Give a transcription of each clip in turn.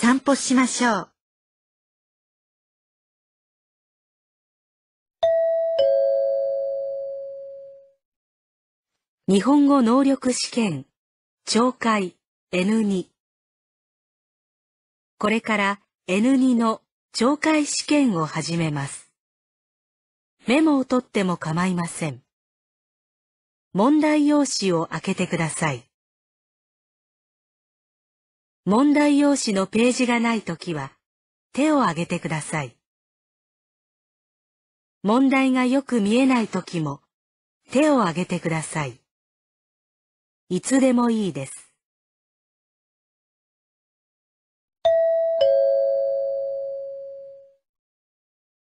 散歩しましょう。日本語能力試験、懲戒 N2。これから N2 の懲戒試験を始めます。メモを取っても構いません。問題用紙を開けてください。問題用紙のページがないときは、手を挙げてください。問題がよく見えないときも、手を挙げてください。いつでもいいです。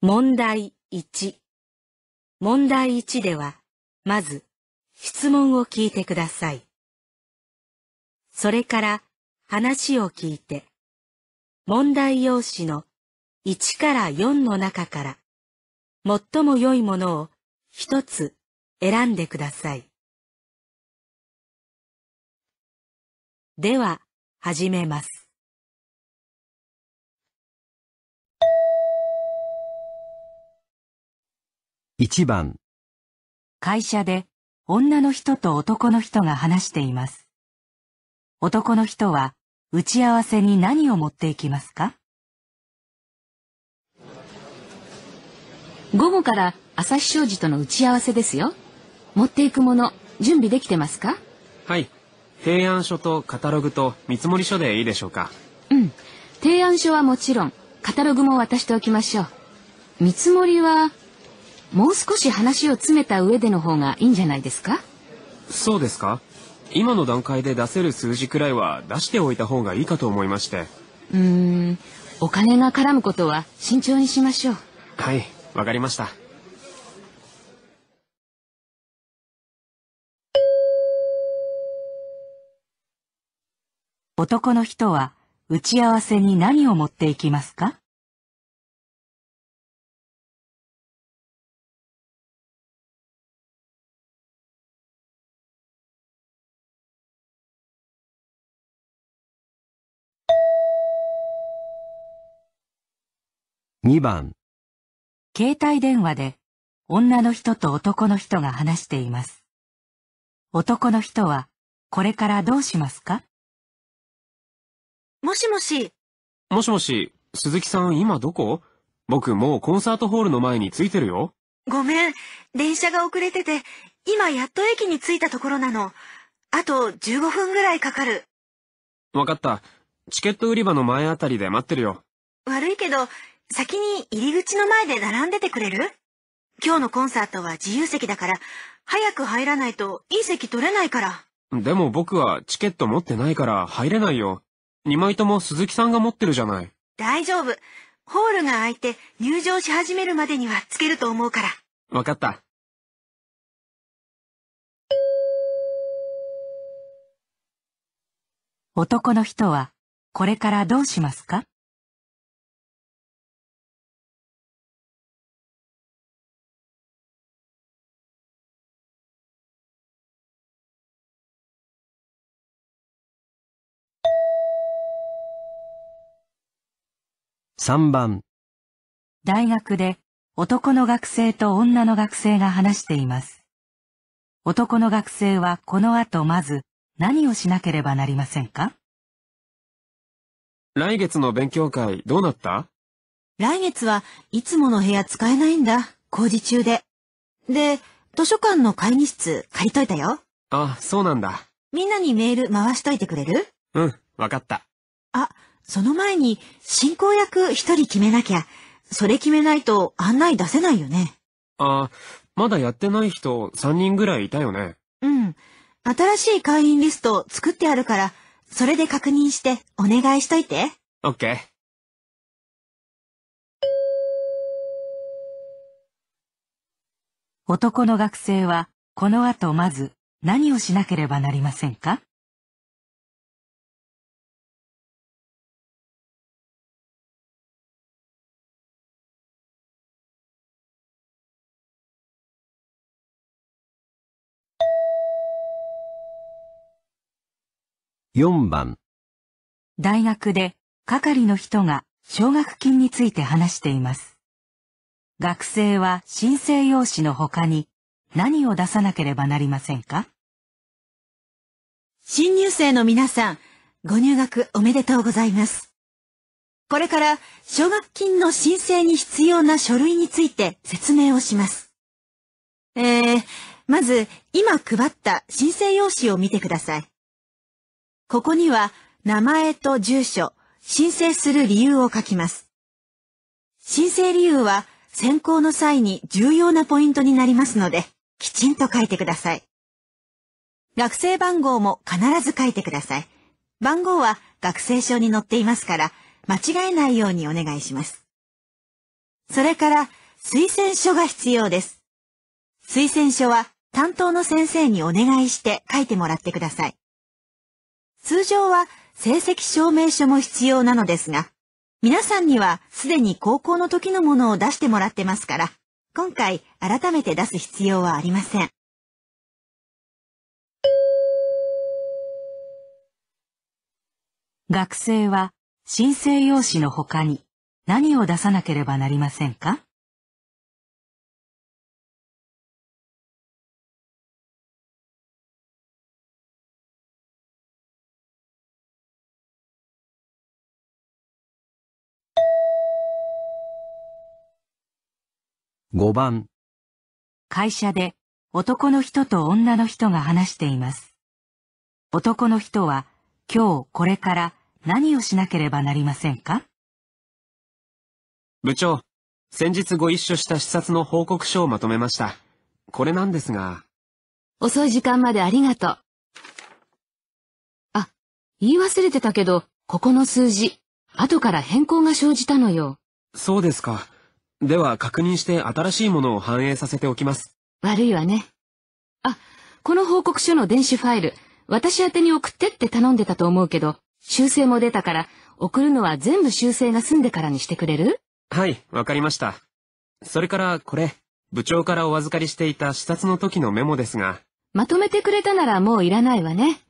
問題1。問題1では、まず、質問を聞いてください。それから、話を聞いて、問題用紙の1から4の中から、最も良いものを一つ選んでください。では、始めます。1番会社で女の人と男の人が話しています。男の人は打ち合わせに何を持っていきますか午後から朝日商事との打ち合わせですよ。持っていくもの、準備できてますかはい。提案書とカタログと見積書でいいでしょうか。うん。提案書はもちろん、カタログも渡しておきましょう。見積もりは、もう少し話を詰めた上での方がいいんじゃないですかそうですか今の段階で出せる数字くらいは出しておいた方がいいかと思いましてうーんお金が絡むことは慎重にしましょうはいわかりました男の人は打ち合わせに何を持っていきますか2番携帯電話で女の人と男の人が話しています。男の人はこれからどうしますかもしもし。もしもし、鈴木さん今どこ僕もうコンサートホールの前に着いてるよ。ごめん、電車が遅れてて、今やっと駅に着いたところなの。あと15分ぐらいかかる。わかった。チケット売り場の前あたりで待ってるよ。悪いけど、先に入り口の前で並んでてくれる今日のコンサートは自由席だから、早く入らないといい席取れないから。でも僕はチケット持ってないから入れないよ。2枚とも鈴木さんが持ってるじゃない。大丈夫。ホールが開いて入場し始めるまでにはつけると思うから。わかった。男の人はこれからどうしますか3番大学で男の学生と女の学生が話しています。男の学生はこの後まず何をしなければなりませんか来月の勉強会どうなった来月はいつもの部屋使えないんだ。工事中で。で、図書館の会議室借りといたよ。あ、そうなんだ。みんなにメール回しといてくれるうん、わかった。あ、その前に進行役一人決めなきゃ、それ決めないと案内出せないよね。ああ、まだやってない人3人ぐらいいたよね。うん。新しい会員リスト作ってあるから、それで確認してお願いしといて。オッケー。男の学生は、この後まず何をしなければなりませんか4番大学で係の人が奨学金について話しています。学生は申請用紙の他に何を出さなければなりませんか新入生の皆さん、ご入学おめでとうございます。これから奨学金の申請に必要な書類について説明をします。えー、まず今配った申請用紙を見てください。ここには名前と住所、申請する理由を書きます。申請理由は選考の際に重要なポイントになりますので、きちんと書いてください。学生番号も必ず書いてください。番号は学生証に載っていますから、間違えないようにお願いします。それから、推薦書が必要です。推薦書は担当の先生にお願いして書いてもらってください。通常は成績証明書も必要なのですが、皆さんにはすでに高校の時のものを出してもらってますから、今回改めて出す必要はありません。学生は申請用紙の他に何を出さなければなりませんか5番会社で男の人と女の人が話しています。男の人は今日これから何をしなければなりませんか部長、先日ご一緒した視察の報告書をまとめました。これなんですが。遅い時間までありがとう。あ、言い忘れてたけど、ここの数字、後から変更が生じたのよ。そうですか。では確認して新しいものを反映させておきます。悪いわね。あ、この報告書の電子ファイル、私宛に送ってって頼んでたと思うけど、修正も出たから、送るのは全部修正が済んでからにしてくれるはい、わかりました。それからこれ、部長からお預かりしていた視察の時のメモですが。まとめてくれたならもういらないわね。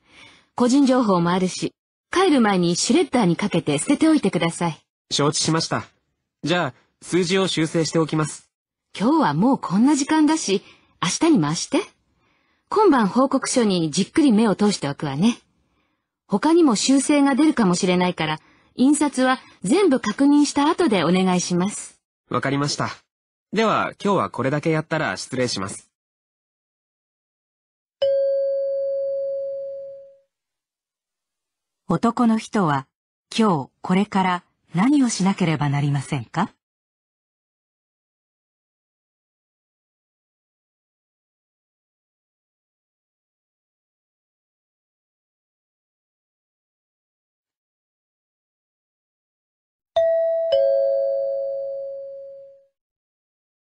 個人情報もあるし、帰る前にシュレッダーにかけて捨てておいてください。承知しました。じゃあ、数字を修正しておきます。今日はもうこんな時間だし、明日に回して。今晩報告書にじっくり目を通しておくわね。他にも修正が出るかもしれないから、印刷は全部確認した後でお願いします。わかりました。では今日はこれだけやったら失礼します。男の人は今日これから何をしなければなりませんか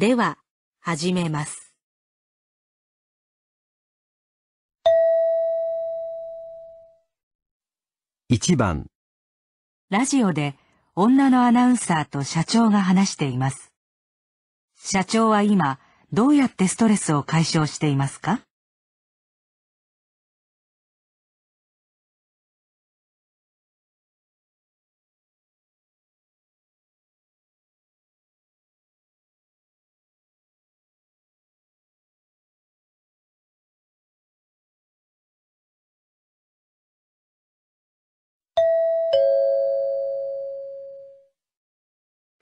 では、始めます。1番ラジオで女のアナウンサーと社長が話しています。社長は今、どうやってストレスを解消していますか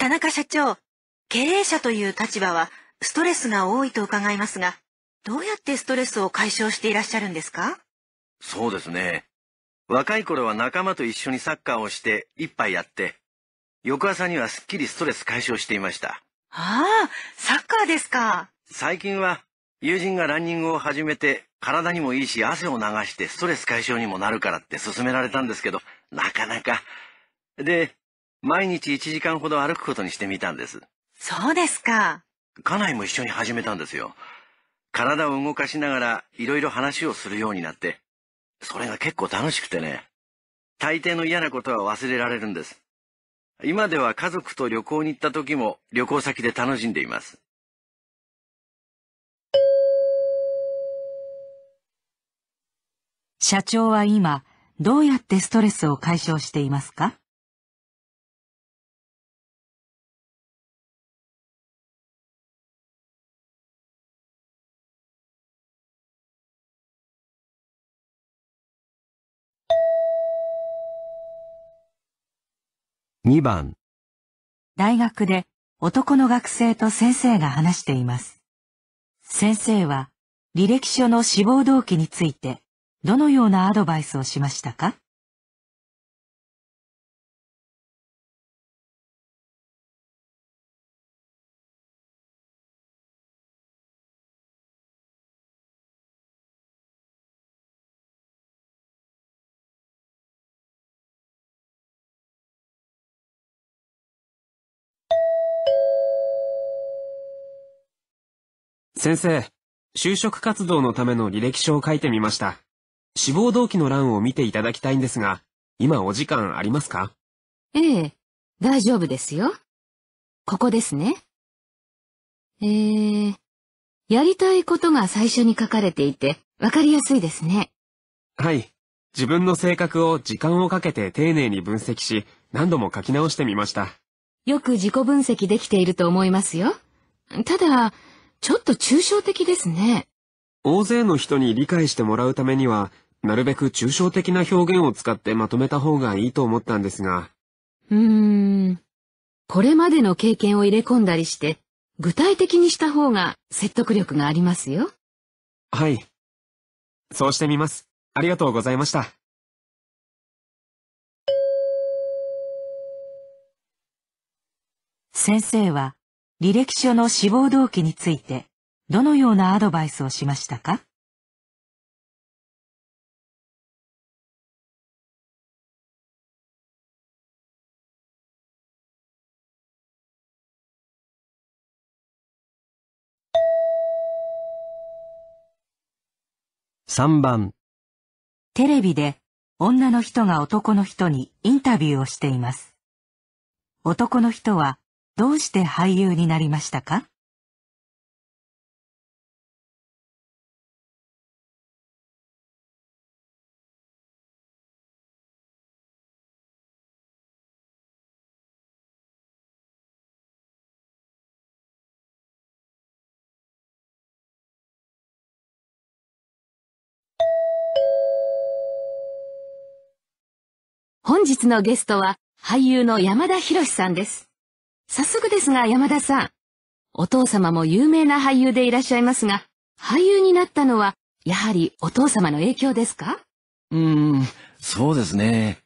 田中社長、経営者という立場はストレスが多いと伺いますが、どうやってストレスを解消していらっしゃるんですかそうですね。若い頃は仲間と一緒にサッカーをして一杯やって、翌朝にはすっきりストレス解消していました。ああ、サッカーですか。最近は友人がランニングを始めて体にもいいし汗を流してストレス解消にもなるからって勧められたんですけど、なかなか。で、毎日1時間ほど歩くことにしてみたんです。そうですか。家内も一緒に始めたんですよ。体を動かしながらいろいろ話をするようになって、それが結構楽しくてね。大抵の嫌なことは忘れられるんです。今では家族と旅行に行った時も旅行先で楽しんでいます。社長は今、どうやってストレスを解消していますか2番大学で男の学生と先生が話しています。先生は履歴書の志望動機についてどのようなアドバイスをしましたか先生、就職活動のための履歴書を書いてみました。志望動機の欄を見ていただきたいんですが、今お時間ありますかええ、大丈夫ですよ。ここですね。えー、やりたいことが最初に書かれていて、わかりやすいですね。はい。自分の性格を時間をかけて丁寧に分析し、何度も書き直してみました。よく自己分析できていると思いますよ。ただ、ちょっと抽象的ですね。大勢の人に理解してもらうためには、なるべく抽象的な表現を使ってまとめた方がいいと思ったんですが。うーん。これまでの経験を入れ込んだりして、具体的にした方が説得力がありますよ。はい。そうしてみます。ありがとうございました。先生は履歴書の志望動機について、どのようなアドバイスをしましたか3番テレビで女の人が男の人にインタビューをしています。男の人はどうして俳優になりましたか本日のゲストは俳優の山田博さんです。早速ですが山田さん、お父様も有名な俳優でいらっしゃいますが、俳優になったのは、やはりお父様の影響ですかうーん、そうですね。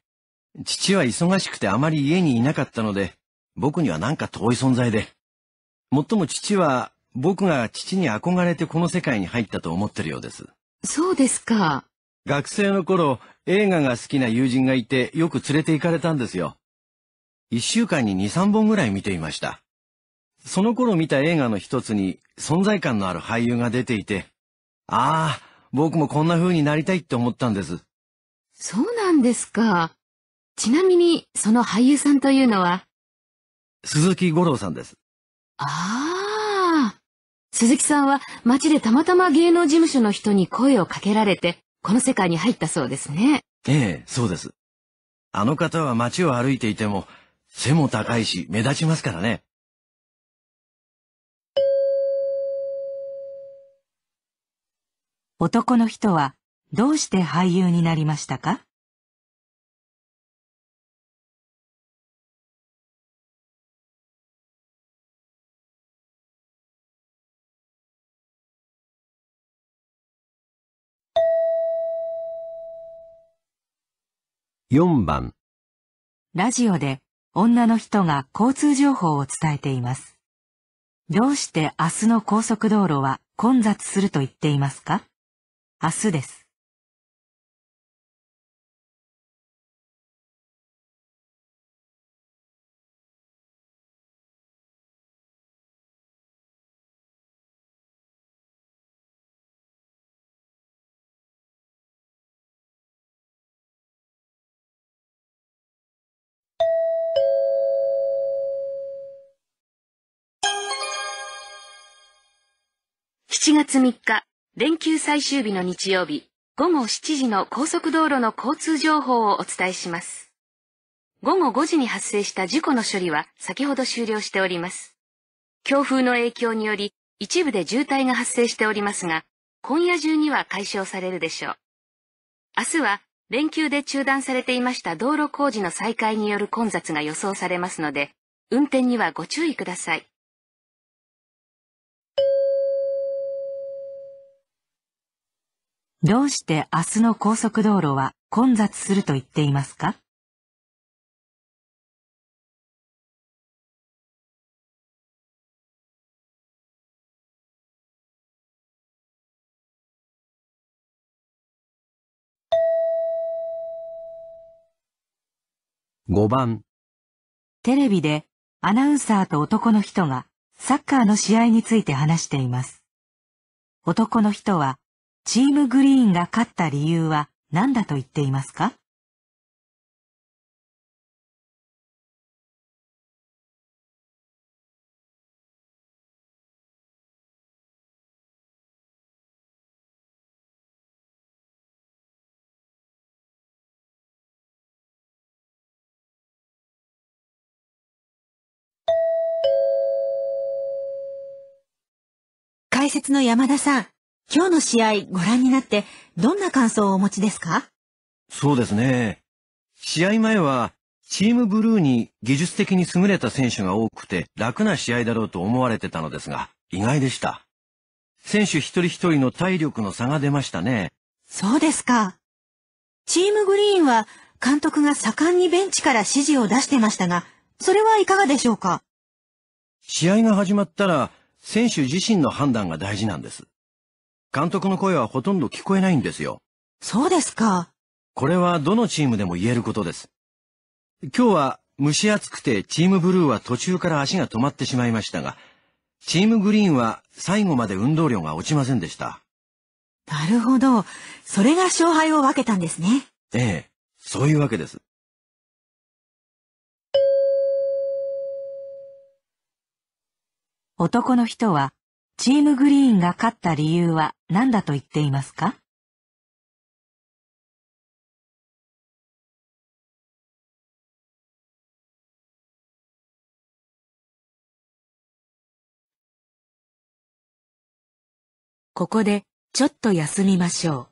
父は忙しくてあまり家にいなかったので、僕にはなんか遠い存在で。もっとも父は、僕が父に憧れてこの世界に入ったと思ってるようです。そうですか。学生の頃、映画が好きな友人がいて、よく連れて行かれたんですよ。1週間に2、3本ぐらい見ていました。その頃見た映画の一つに存在感のある俳優が出ていて、ああ、僕もこんな風になりたいって思ったんです。そうなんですか。ちなみに、その俳優さんというのは鈴木五郎さんです。ああ。鈴木さんは街でたまたま芸能事務所の人に声をかけられて、この世界に入ったそうですね。ええ、そうです。あの方は街を歩いていても、背も高いし、目立ちますからね。男の人はどうして俳優になりましたか4番ラジオで女の人が交通情報を伝えています。どうして明日の高速道路は混雑すると言っていますか明日です。7月3日、連休最終日の日曜日、午後7時の高速道路の交通情報をお伝えします。午後5時に発生した事故の処理は先ほど終了しております。強風の影響により、一部で渋滞が発生しておりますが、今夜中には解消されるでしょう。明日は、連休で中断されていました道路工事の再開による混雑が予想されますので、運転にはご注意ください。どうして明日の高速道路は混雑すると言っていますか5番テレビでアナウンサーと男の人がサッカーの試合について話しています。男の人はチームグリーンが勝った理由は何だと言っていますか解説の山田さん今日の試合ご覧になってどんな感想をお持ちですかそうですね。試合前はチームブルーに技術的に優れた選手が多くて楽な試合だろうと思われてたのですが意外でした。選手一人一人の体力の差が出ましたね。そうですか。チームグリーンは監督が盛んにベンチから指示を出してましたが、それはいかがでしょうか試合が始まったら選手自身の判断が大事なんです。監督の声はほとんど聞こえないんですよ。そうですか。これはどのチームでも言えることです。今日は蒸し暑くてチームブルーは途中から足が止まってしまいましたが、チームグリーンは最後まで運動量が落ちませんでした。なるほど。それが勝敗を分けたんですね。ええ、そういうわけです。男の人はチームグリーンが勝った理由は何だと言っていますかここでちょっと休みましょう。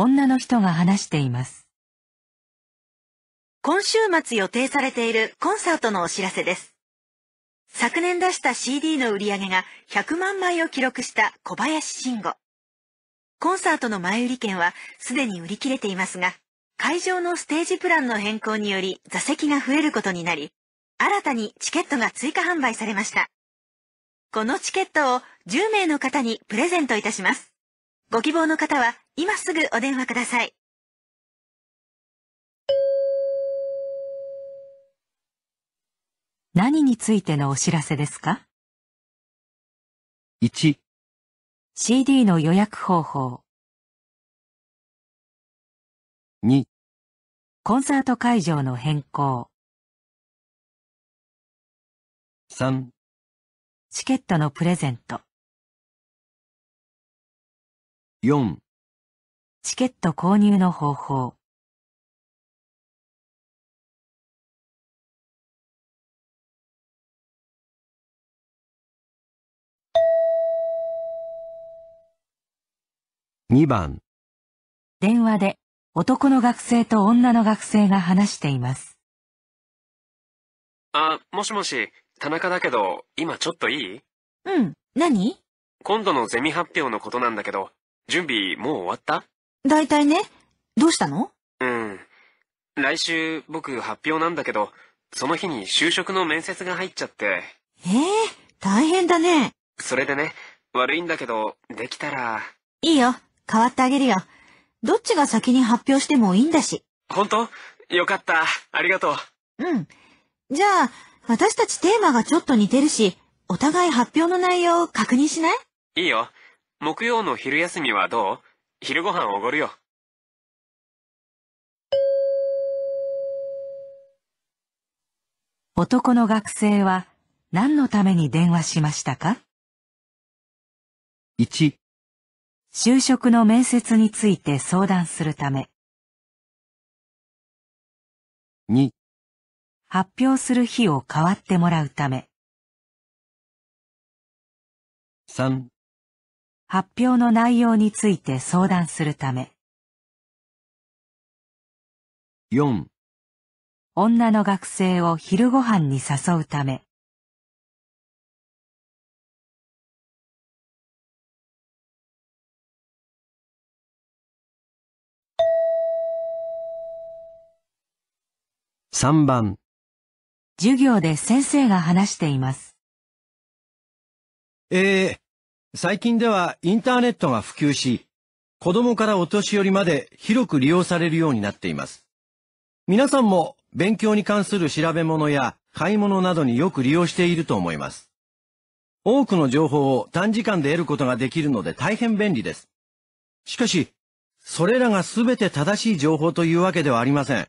女の人が話しています。今週末予定されているコンサートのお知らせです。昨年出した CD の売り上げが100万枚を記録した小林慎吾。コンサートの前売り券はすでに売り切れていますが、会場のステージプランの変更により座席が増えることになり、新たにチケットが追加販売されました。このチケットを10名の方にプレゼントいたします。ご希望の方は今すぐお電話ください。何についてのお知らせですか ?1CD の予約方法2コンサート会場の変更3チケットのプレゼント4チケット購入の方法2番電話で男の学生と女の学生が話していますあもしもし田中だけど今ちょっといいうん何今度のゼミ発表のことなんだけど準備もう終わった大体ね、どうしたのうん。来週僕発表なんだけど、その日に就職の面接が入っちゃって。ええー、大変だね。それでね、悪いんだけど、できたら。いいよ、代わってあげるよ。どっちが先に発表してもいいんだし。本当よかった。ありがとう。うん。じゃあ、私たちテーマがちょっと似てるし、お互い発表の内容を確認しないいいよ。木曜の昼休みはどう昼ご飯おごるよ。男の学生は何のために電話しましたか ?1 就職の面接について相談するため2発表する日を変わってもらうため3発表の内容について相談するため。4女の学生を昼ご飯に誘うため。3番授業で先生が話しています。えー、最近ではインターネットが普及し、子供からお年寄りまで広く利用されるようになっています。皆さんも勉強に関する調べ物や買い物などによく利用していると思います。多くの情報を短時間で得ることができるので大変便利です。しかし、それらが全て正しい情報というわけではありません。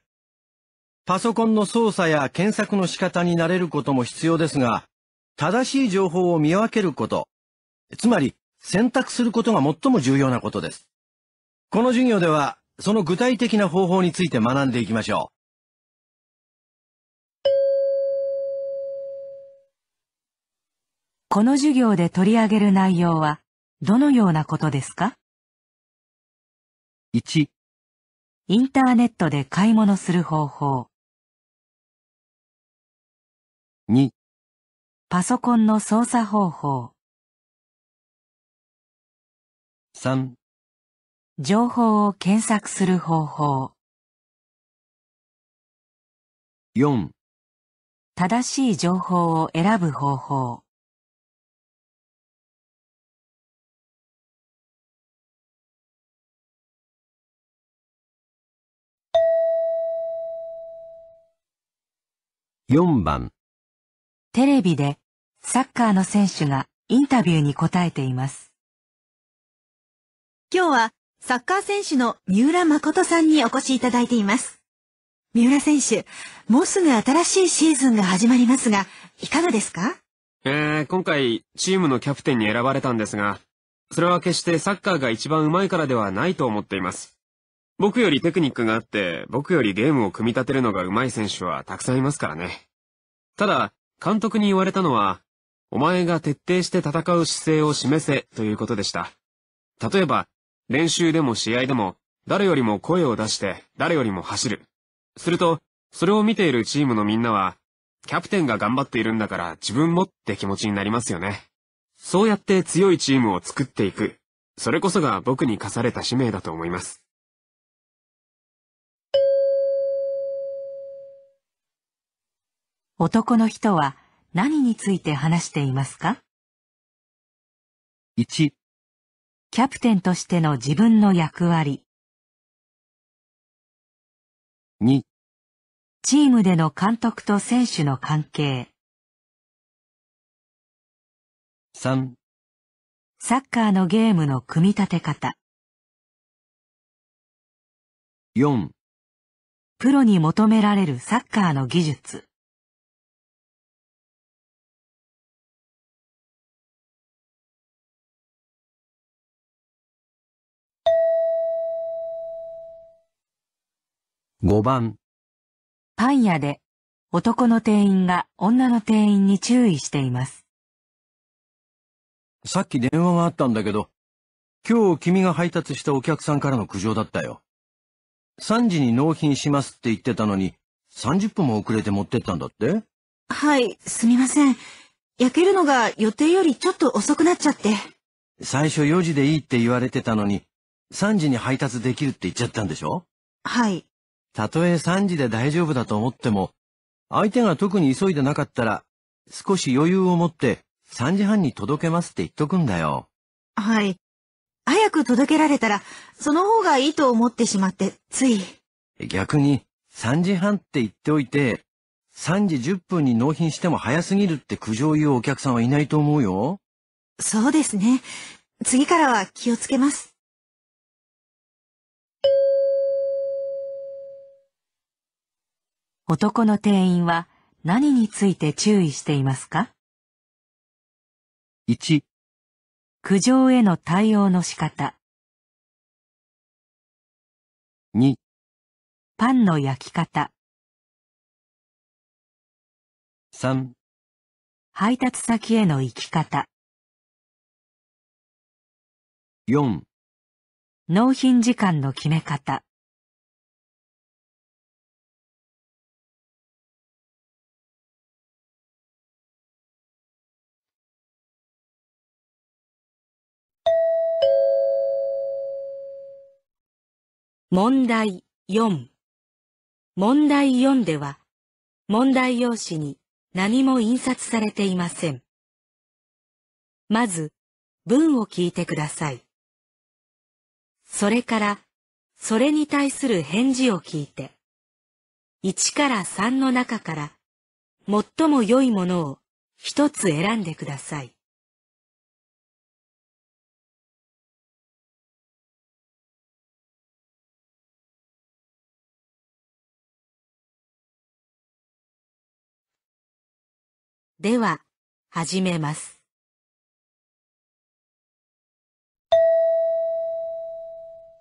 パソコンの操作や検索の仕方に慣れることも必要ですが、正しい情報を見分けること、つまり選択することが最も重要なことです。この授業では、その具体的な方法について学んでいきましょう。この授業で取り上げる内容は、どのようなことですか ?1、インターネットで買い物する方法。2、パソコンの操作方法。3情報を検索する方法4正しい情報を選ぶ方法4番テレビでサッカーの選手がインタビューに答えています。今日はサッカー選手の三浦誠さんにお越しいただいています。三浦選手、もうすぐ新しいシーズンが始まりますが、いかがですかえー、今回チームのキャプテンに選ばれたんですが、それは決してサッカーが一番上手いからではないと思っています。僕よりテクニックがあって、僕よりゲームを組み立てるのが上手い選手はたくさんいますからね。ただ、監督に言われたのは、お前が徹底して戦う姿勢を示せということでした。例えば、練習でも試合でも、誰よりも声を出して、誰よりも走る。すると、それを見ているチームのみんなは、キャプテンが頑張っているんだから自分もって気持ちになりますよね。そうやって強いチームを作っていく。それこそが僕に課された使命だと思います。男の人は何について話していますか ?1 キャプテンとしての自分の役割。2チームでの監督と選手の関係。3サッカーのゲームの組み立て方。4プロに求められるサッカーの技術。5番。パン屋で、男の店員が女の店員に注意しています。さっき電話があったんだけど、今日君が配達したお客さんからの苦情だったよ。3時に納品しますって言ってたのに、30分も遅れて持ってったんだってはい、すみません。焼けるのが予定よりちょっと遅くなっちゃって。最初4時でいいって言われてたのに、3時に配達できるって言っちゃったんでしょはい。たとえ3時で大丈夫だと思っても、相手が特に急いでなかったら、少し余裕を持って3時半に届けますって言っとくんだよ。はい。早く届けられたら、その方がいいと思ってしまって、つい。逆に、3時半って言っておいて、3時10分に納品しても早すぎるって苦情を言うお客さんはいないと思うよ。そうですね。次からは気をつけます。男の店員は何について注意していますか ?1、苦情への対応の仕方。2、パンの焼き方。3、配達先への行き方。4、納品時間の決め方。問題4問題4では問題用紙に何も印刷されていません。まず文を聞いてください。それからそれに対する返事を聞いて1から3の中から最も良いものを一つ選んでください。では、始めます。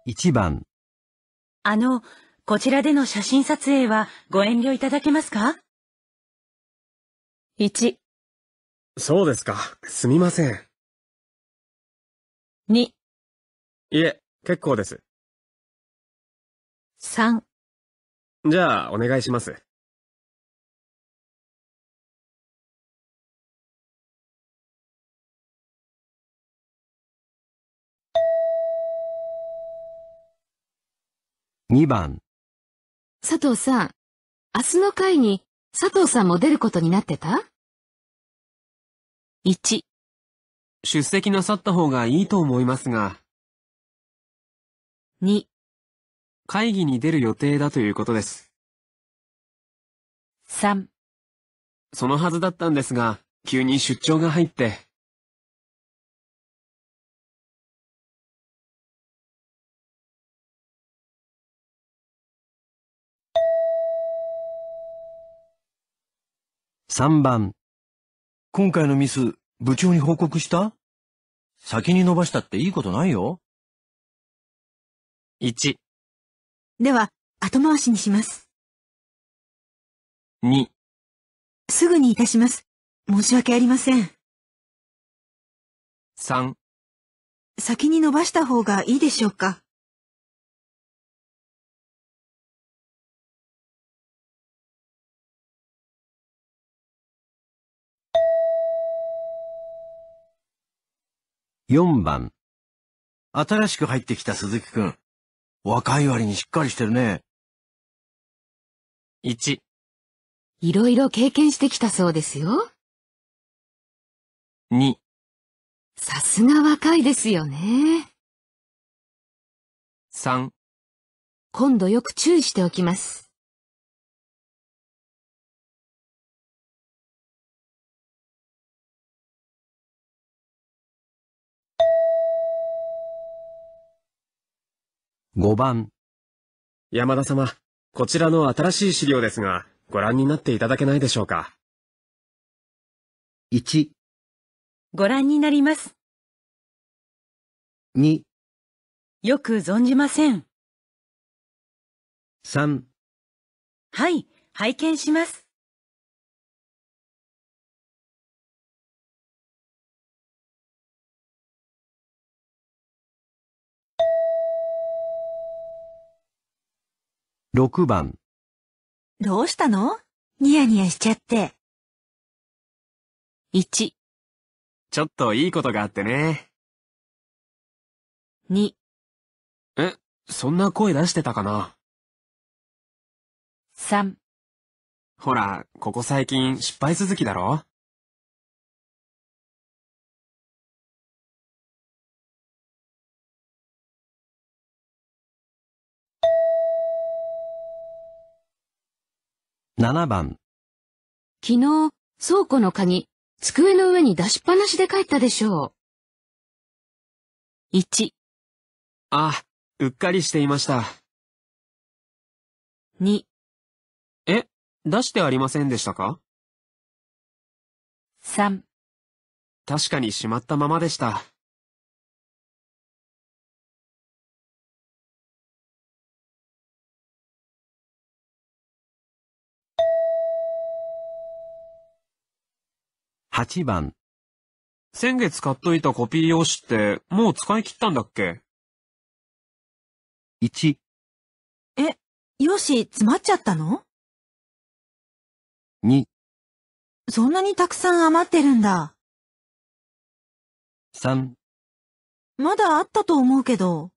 1番あの、こちらでの写真撮影はご遠慮いただけますか ?1 そうですか、すみません。2いえ、結構です。3じゃあ、お願いします。2番。佐藤さん、明日の会に佐藤さんも出ることになってた ?1。出席なさった方がいいと思いますが。2。会議に出る予定だということです。3。そのはずだったんですが、急に出張が入って。3番。今回のミス、部長に報告した先に伸ばしたっていいことないよ。1。では、後回しにします。2。すぐにいたします。申し訳ありません。3。先に伸ばした方がいいでしょうか。4番。新しく入ってきた鈴木くん。若い割にしっかりしてるね。1。いろいろ経験してきたそうですよ。2。さすが若いですよね。3。今度よく注意しておきます。5番。山田様、こちらの新しい資料ですが、ご覧になっていただけないでしょうか。1、ご覧になります。2、よく存じません。3、はい、拝見します。6番どうしたのニヤニヤしちゃって。1ちょっといいことがあってね。2え、そんな声出してたかな ?3 ほら、ここ最近失敗続きだろ7番。昨日、倉庫の鍵、机の上に出しっぱなしで帰ったでしょう。1、あ、うっかりしていました。2、え、出してありませんでしたか ?3、確かにしまったままでした。8番。先月買っといたコピー用紙ってもう使い切ったんだっけ ?1。え、用紙詰まっちゃったの ?2。そんなにたくさん余ってるんだ。3。まだあったと思うけど。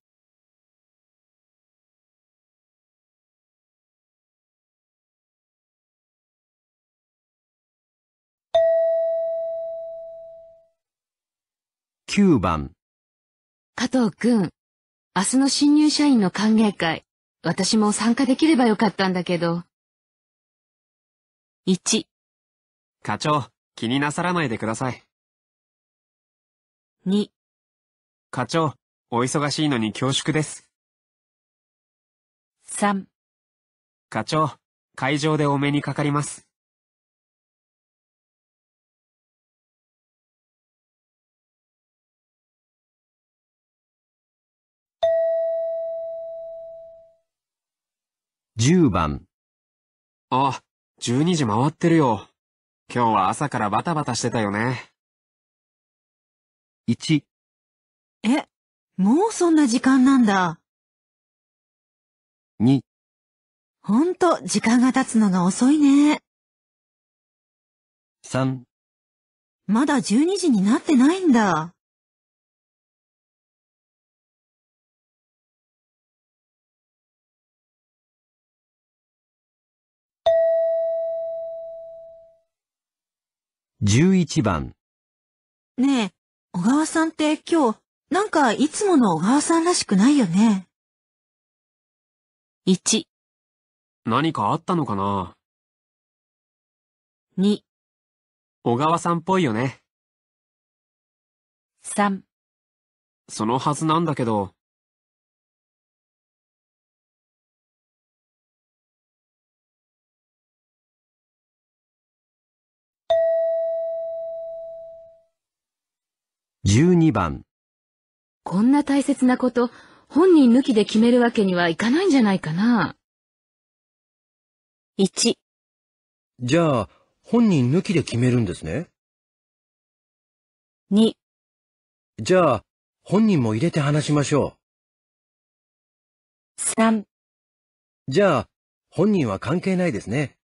9番。加藤くん、明日の新入社員の歓迎会、私も参加できればよかったんだけど。1。課長、気になさらないでください。2。課長、お忙しいのに恐縮です。3。課長、会場でお目にかかります。10番。あ、12時回ってるよ。今日は朝からバタバタしてたよね。1。え、もうそんな時間なんだ。2。ほんと時間が経つのが遅いね。3。まだ12時になってないんだ。11番ねえ、小川さんって今日、なんかいつもの小川さんらしくないよね。1、何かあったのかな2、小川さんっぽいよね。3、そのはずなんだけど、12番こんな大切なこと本人抜きで決めるわけにはいかないんじゃないかな。1じゃあ本人抜きで決めるんですね。2じゃあ本人も入れて話しましょう。3じゃあ本人は関係ないですね。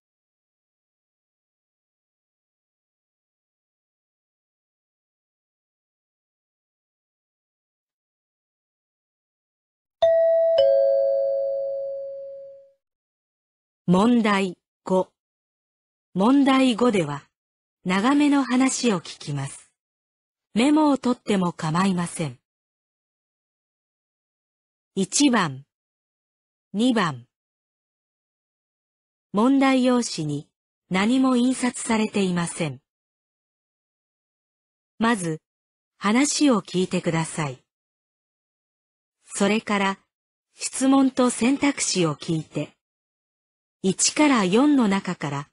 問題5問題5では長めの話を聞きます。メモを取っても構いません。1番2番問題用紙に何も印刷されていません。まず話を聞いてください。それから質問と選択肢を聞いて1から4の中から、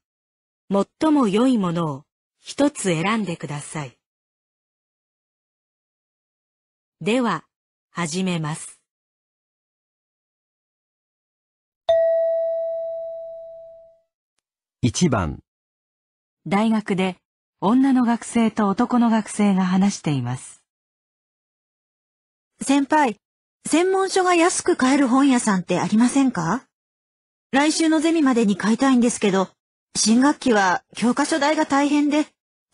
最も良いものを一つ選んでください。では、始めます。1番大学で女の学生と男の学生が話しています。先輩、専門書が安く買える本屋さんってありませんか来週のゼミまでに買いたいんですけど、新学期は教科書代が大変で、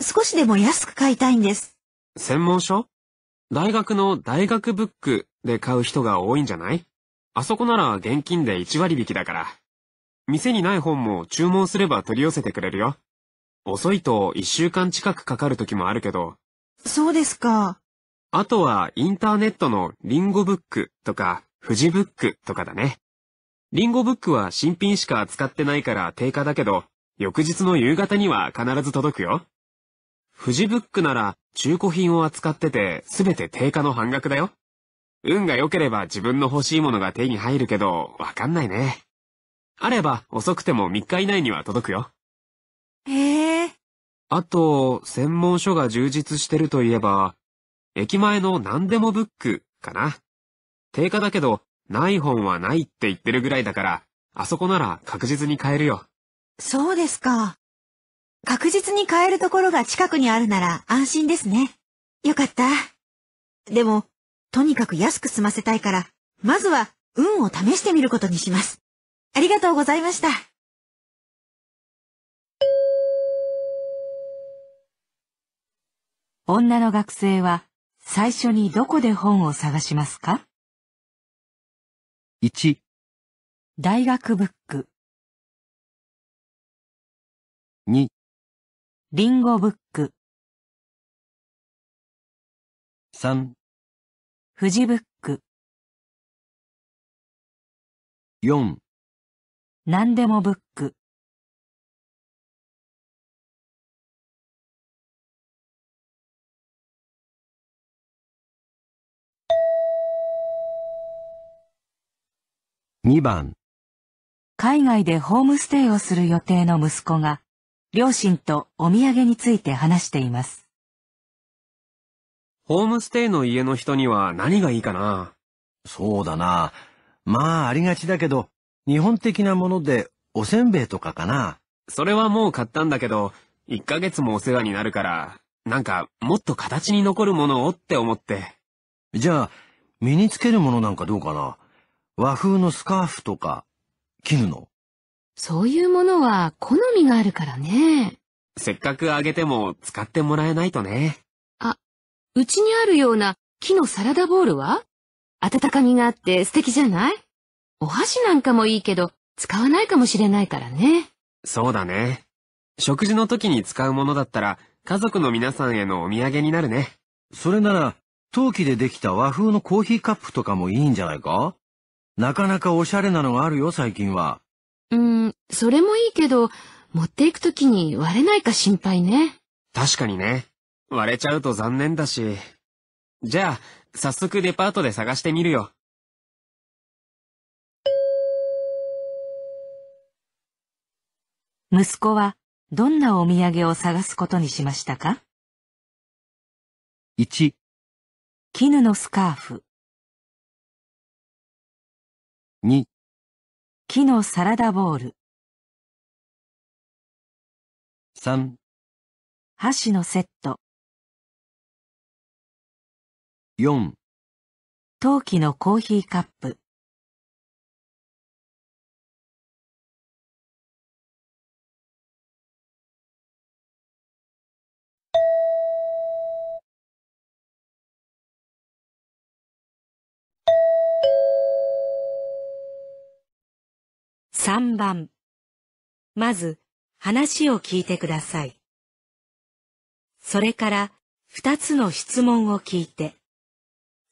少しでも安く買いたいんです。専門書大学の大学ブックで買う人が多いんじゃないあそこなら現金で1割引きだから。店にない本も注文すれば取り寄せてくれるよ。遅いと1週間近くかかる時もあるけど。そうですか。あとはインターネットのリンゴブックとか富士ブックとかだね。リンゴブックは新品しか扱ってないから定価だけど、翌日の夕方には必ず届くよ。富士ブックなら中古品を扱ってて全て定価の半額だよ。運が良ければ自分の欲しいものが手に入るけど、わかんないね。あれば遅くても3日以内には届くよ。へえ。あと、専門書が充実してるといえば、駅前の何でもブックかな。定価だけど、ない本はないって言ってるぐらいだから、あそこなら確実に買えるよ。そうですか。確実に買えるところが近くにあるなら安心ですね。よかった。でも、とにかく安く済ませたいから、まずは運を試してみることにします。ありがとうございました。女の学生は最初にどこで本を探しますか1大学ブック2リンゴブック3富士ブック4何でもブック2番海外でホームステイをする予定の息子が両親とお土産について話していますホームステイの家の人には何がいいかなそうだな。まあありがちだけど、日本的なものでおせんべいとかかな。それはもう買ったんだけど、1ヶ月もお世話になるから、なんかもっと形に残るものをって思って。じゃあ、身につけるものなんかどうかな。和風のスカーフとか、絹の。そういうものは好みがあるからね。せっかくあげても使ってもらえないとね。あ、うちにあるような木のサラダボールは温かみがあって素敵じゃないお箸なんかもいいけど、使わないかもしれないからね。そうだね。食事の時に使うものだったら、家族の皆さんへのお土産になるね。それなら、陶器でできた和風のコーヒーカップとかもいいんじゃないかなかなかおしゃれなのがあるよ、最近は。うーん、それもいいけど、持っていくときに割れないか心配ね。確かにね。割れちゃうと残念だし。じゃあ、早速デパートで探してみるよ。息子はどんなお土産を探すことにしましたか ?1 絹のスカーフ2木のサラダボール3箸のセット4陶器のコーヒーカップ3番。まず、話を聞いてください。それから、2つの質問を聞いて、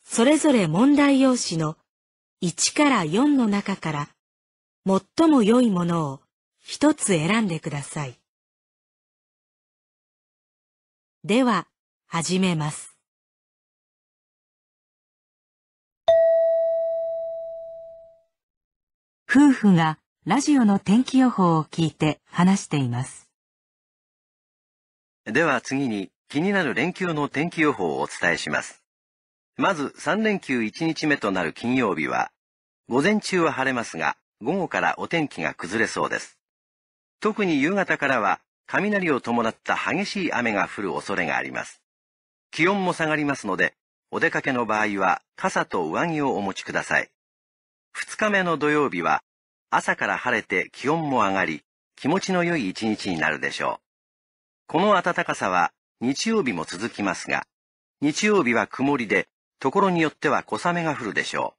それぞれ問題用紙の1から4の中から、最も良いものを1つ選んでください。では、始めます。夫婦がラジオの天気予報を聞いて話しています。では次に気になる連休の天気予報をお伝えします。まず3連休1日目となる金曜日は、午前中は晴れますが、午後からお天気が崩れそうです。特に夕方からは雷を伴った激しい雨が降る恐れがあります。気温も下がりますので、お出かけの場合は傘と上着をお持ちください。2日目の土曜日は朝から晴れて気温も上がり、気持ちの良い一日になるでしょう。この暖かさは日曜日も続きますが、日曜日は曇りで、ところによっては小雨が降るでしょ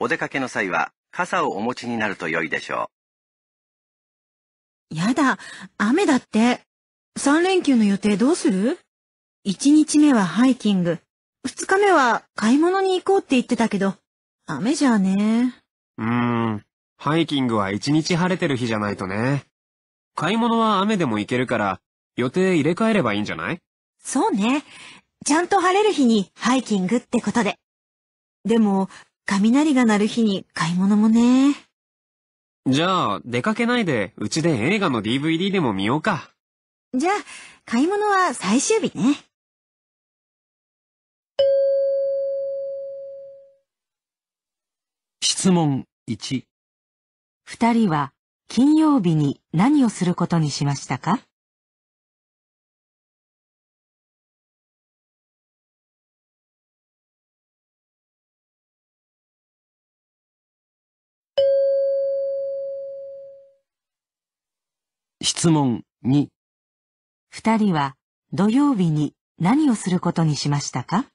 う。お出かけの際は傘をお持ちになると良いでしょう。やだ、雨だって。三連休の予定どうする一日目はハイキング、二日目は買い物に行こうって言ってたけど、雨じゃあね。うーん、ハイキングは一日晴れてる日じゃないとね。買い物は雨でも行けるから、予定入れ替えればいいんじゃないそうね。ちゃんと晴れる日にハイキングってことで。でも、雷が鳴る日に買い物もね。じゃあ、出かけないで、うちで映画の DVD でも見ようか。じゃあ、買い物は最終日ね。質問1。二人は金曜日に何をすることにしましたか質問2二人は土曜日に何をすることにしましたか